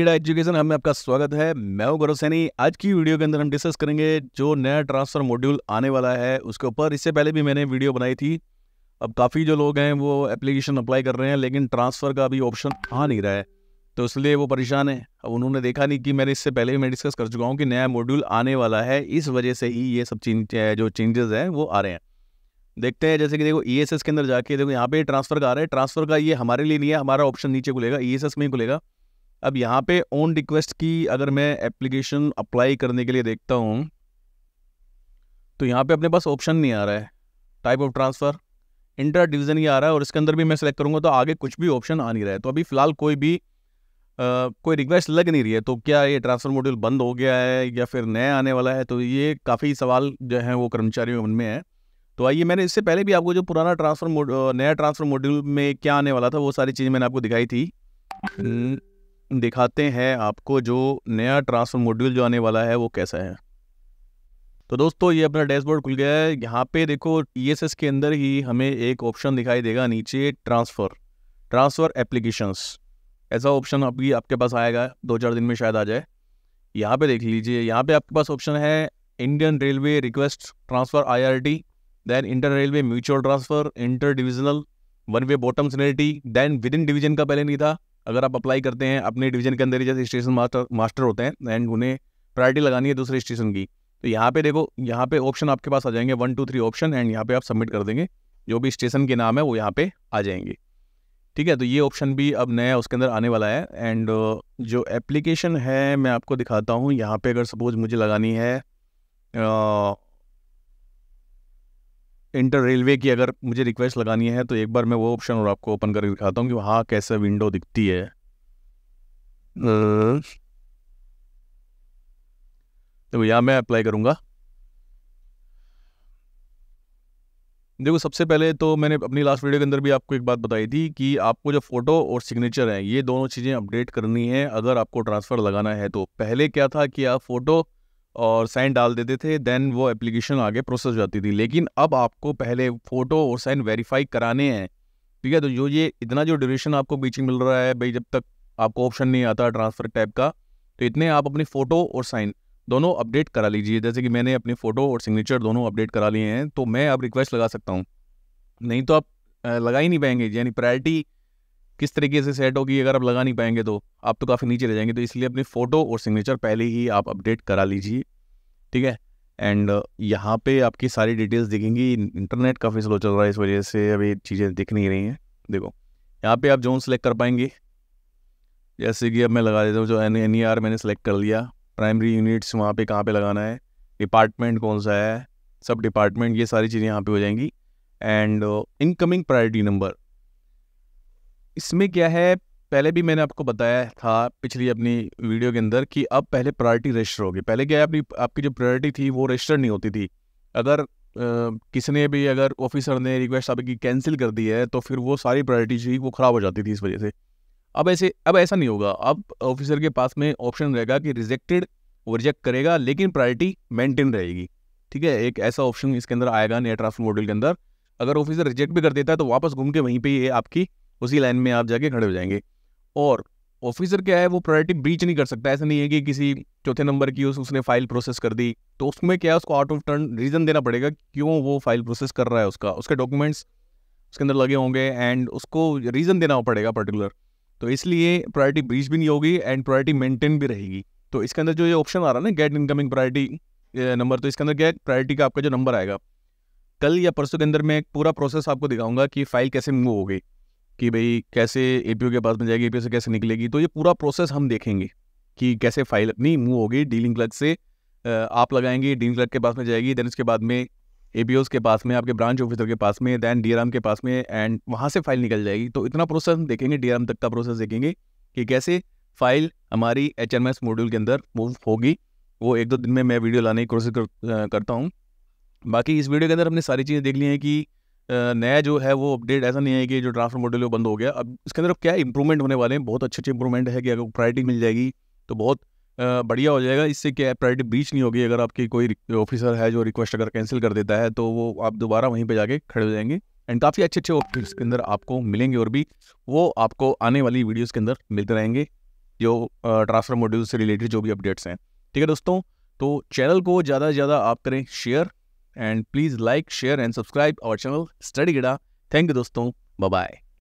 कीड़ा एजुकेशन हमें आपका स्वागत है मैं गौरव सैनी आज की वीडियो के अंदर हम डिस्कस करेंगे जो नया ट्रांसफर मॉड्यूल आने वाला है उसके ऊपर इससे पहले भी मैंने वीडियो बनाई थी अब काफ़ी जो लोग हैं वो एप्लीकेशन अप्लाई कर रहे हैं लेकिन ट्रांसफ़र का अभी ऑप्शन आ नहीं रहा है तो इसलिए वो परेशान है अब उन्होंने देखा नहीं कि मैंने इससे पहले भी मैं डिस्कस कर चुका हूँ कि नया मॉड्यूल आने वाला है इस वजह से ही ये सब चेंज जो चेंजेस हैं वो आ रहे हैं देखते हैं जैसे कि देखो ई e के अंदर जाके देखो यहाँ पे ट्रांसफ़र का आ रहा है ट्रांसफ़र का ये हमारे लिए नहीं है हमारा ऑप्शन नीचे खुलेगा ई e में ही खुलेगा अब यहाँ पे ओन रिक्वेस्ट की अगर मैं एप्लीकेशन अप्लाई करने के लिए देखता हूँ तो यहाँ पे अपने पास ऑप्शन नहीं आ रहा है type of transfer inter division ही आ रहा है और इसके अंदर भी मैं सेलेक्ट करूँगा तो आगे कुछ भी ऑप्शन आ नहीं रहा है तो अभी फ़िलहाल कोई भी आ, कोई रिक्वेस्ट लग नहीं रही है तो क्या ये ट्रांसफ़र मॉड्यूल बंद हो गया है या फिर नया आने वाला है तो ये काफ़ी सवाल जो है वो कर्मचारियों में है तो आइए मैंने इससे पहले भी आपको जो पुराना ट्रांसफ़र नया ट्रांसफ़र मॉड्यूल में क्या आने वाला था वो सारी चीज़ मैंने आपको दिखाई थी दिखाते हैं आपको जो नया ट्रांसफर मॉड्यूल जो आने वाला है वो कैसा है तो दोस्तों ये अपना डैशबोर्ड खुल गया है यहाँ पे देखो ई e के अंदर ही हमें एक ऑप्शन दिखाई देगा नीचे ट्रांसफ़र ट्रांसफ़र एप्लीकेशंस ऐसा ऑप्शन अभी आपके पास आएगा दो चार दिन में शायद आ जाए यहाँ पे देख लीजिए यहाँ पे आपके पास ऑप्शन है Indian railway request transfer IRT then inter railway mutual transfer inter divisional one way bottom seniority then within division का पहले नहीं था अगर आप अप्लाई करते हैं अपने डिवीजन के अंदर ही जैसे स्टेशन मास्टर मास्टर होते हैं एंड उन्हें प्रायोरिटी लगानी है दूसरे स्टेशन की तो यहाँ पे देखो यहाँ पे ऑप्शन आपके पास आ जाएंगे one two three option and यहाँ पे आप सबमिट कर देंगे जो भी स्टेशन के नाम है वो यहाँ पे आ जाएंगे ठीक है तो ये ऑप्शन भी अब नया उसके अंदर आने वाला है एंड uh, जो एप्लीकेशन है मैं आपको दिखाता हूँ यहाँ पे अगर सपोज मुझे लगानी है uh, इंटर रेलवे की अगर मुझे रिक्वेस्ट लगानी है तो एक बार मैं वो ऑप्शन और आपको ओपन करके दिखाता हूँ कि वहाँ कैसे विंडो दिखती है हम्म। देखो यहाँ मैं अप्लाई करूँगा देखो सबसे पहले तो मैंने अपनी लास्ट वीडियो के अंदर भी आपको एक बात बताई थी कि आपको जो फ़ोटो और सिग्नेचर है ये दोनों चीज़ें अपडेट करनी है अगर आपको ट्रांसफ़र लगाना है तो पहले क्या था कि आप फ़ोटो और साइन डाल देते थे देन वो एप्लीकेशन आगे प्रोसेस जाती थी लेकिन अब आपको पहले फ़ोटो और साइन वेरीफाई कराने हैं ठीक है तो जो ये इतना जो ड्यूरेशन आपको बीच में मिल रहा है भाई जब तक आपको ऑप्शन नहीं आता ट्रांसफ़र टाइप का तो इतने आप अपनी फ़ोटो और साइन दोनों अपडेट करा लीजिए जैसे कि मैंने अपनी फ़ोटो और सिग्नेचर दोनों अपडेट करा लिए हैं तो मैं अब रिक्वेस्ट लगा सकता हूँ नहीं तो आप लगा ही नहीं पाएंगे यानी प्रायरिटी किस तरीके से सेट होगी अगर आप लगा नहीं पाएंगे तो आप तो काफ़ी नीचे रह जाएंगे तो इसलिए अपनी फ़ोटो और सिग्नेचर पहले ही आप अपडेट करा लीजिए ठीक है एंड यहाँ पे आपकी सारी डिटेल्स दिखेंगी इंटरनेट काफ़ी स्लो चल रहा है इस वजह से अभी चीज़ें दिख नहीं रही हैं देखो यहाँ पे आप जोन सेलेक्ट कर पाएंगे जैसे कि अब मैं लगा देता हूँ जो एन एन ई आर मैंने सेलेक्ट कर लिया प्राइमरी यूनिट्स वहाँ पे कहाँ पे लगाना है डिपार्टमेंट कौन सा है सब डिपार्टमेंट ये सारी चीज़ें यहाँ पे हो जाएंगी एंड इनकमिंग प्रायोरिटी नंबर इसमें क्या है पहले भी मैंने आपको बताया था पिछली अपनी वीडियो के अंदर कि अब पहले प्रायोरिटी रजिस्टर होगी पहले क्या है अपनी आपकी जो प्रायोरिटी थी वो रजिस्टर नहीं होती थी अगर किसी ने भी अगर ऑफिसर ने रिक्वेस्ट आपकी कैंसिल कर दी है तो फिर वो सारी प्रायोरिटी थी वो ख़राब हो जाती थी इस वजह से अब ऐसे अब ऐसा नहीं होगा अब ऑफिसर के पास में ऑप्शन रहेगा कि रिजेक्टेड वो रिजेक्ट करेगा लेकिन प्रायोरिटी मेंटेन रहेगी ठीक है एक ऐसा ऑप्शन इसके अंदर आएगा नया ट्रांसफर मॉडल के अंदर अगर ऑफिसर रिजेक्ट भी कर देता है तो वापस घूम के वहीं पर ये आपकी उसी लाइन में आप जाके खड़े हो जाएंगे और ऑफिसर क्या है वो प्रायोरिटी ब्रीच नहीं कर सकता ऐसा नहीं है कि किसी चौथे नंबर की उस उसने फाइल प्रोसेस कर दी तो उसमें क्या है उसको आउट ऑफ टर्न रीज़न देना पड़ेगा क्यों वो फाइल प्रोसेस कर रहा है उसका उसके डॉक्यूमेंट्स उसके अंदर लगे होंगे एंड उसको रीज़न देना पड़ेगा पर्टिकुलर तो इसलिए प्रायोरिटी ब्रीच भी नहीं होगी एंड प्रायोरिटी मेंटेन भी रहेगी तो इसके अंदर जो ये ऑप्शन आ रहा है ना गेट इनकमिंग प्रायोरिटी नंबर तो इसके अंदर क्या प्रायोरिटी का आपका जो नंबर आएगा कल या परसों के अंदर मैं एक पूरा प्रोसेस आपको दिखाऊंगा कि फाइल कैसे मूव हो गई कि भाई कैसे ए के पास में जाएगी ए से कैसे निकलेगी तो ये पूरा प्रोसेस हम देखेंगे कि कैसे फाइल अपनी मूव होगी डीलिंग क्लर्क से आप लगाएंगे डीलिंग क्लर्क के पास में जाएगी देन उसके बाद में ए के पास में आपके ब्रांच ऑफिसर के पास में दैन डी के पास में एंड वहाँ से फाइल निकल जाएगी तो इतना प्रोसेस हम देखेंगे डी तक का प्रोसेस देखेंगे कि कैसे फाइल हमारी एच मॉड्यूल के अंदर मूव होगी वो एक दो दिन में मैं वीडियो लाने की कोशिश कर, करता हूँ बाकी इस वीडियो के अंदर हमने सारी चीज़ें देख ली हैं कि नया जो है वो अपडेट ऐसा नहीं है कि जो ड्राफ्ट मॉडल है बंद हो गया अब इसके अंदर अब क्या इंप्रूवमेंट होने वाले हैं बहुत अच्छे अच्छे इंप्रूवमेंट है कि अगर प्रायरिटी मिल जाएगी तो बहुत बढ़िया हो जाएगा इससे क्या है प्रायरिटी बीच नहीं होगी अगर आपकी कोई ऑफिसर है जो रिक्वेस्ट अगर कैंसिल कर देता है तो वो आप दोबारा वहीं पर जाके खड़े हो जाएंगे एंड काफ़ी अच्छे अच्छे ऑप्शंस के अंदर आपको मिलेंगे और भी वो आपको आने वाली वीडियोज़ के अंदर मिलते रहेंगे जो ट्रांसफर मॉड्यूल से रिलेटेड जो भी अपडेट्स हैं ठीक है दोस्तों तो चैनल को ज़्यादा से ज़्यादा आप करें share and please like share and subscribe our channel study गिडा थैंक यू दोस्तों बाय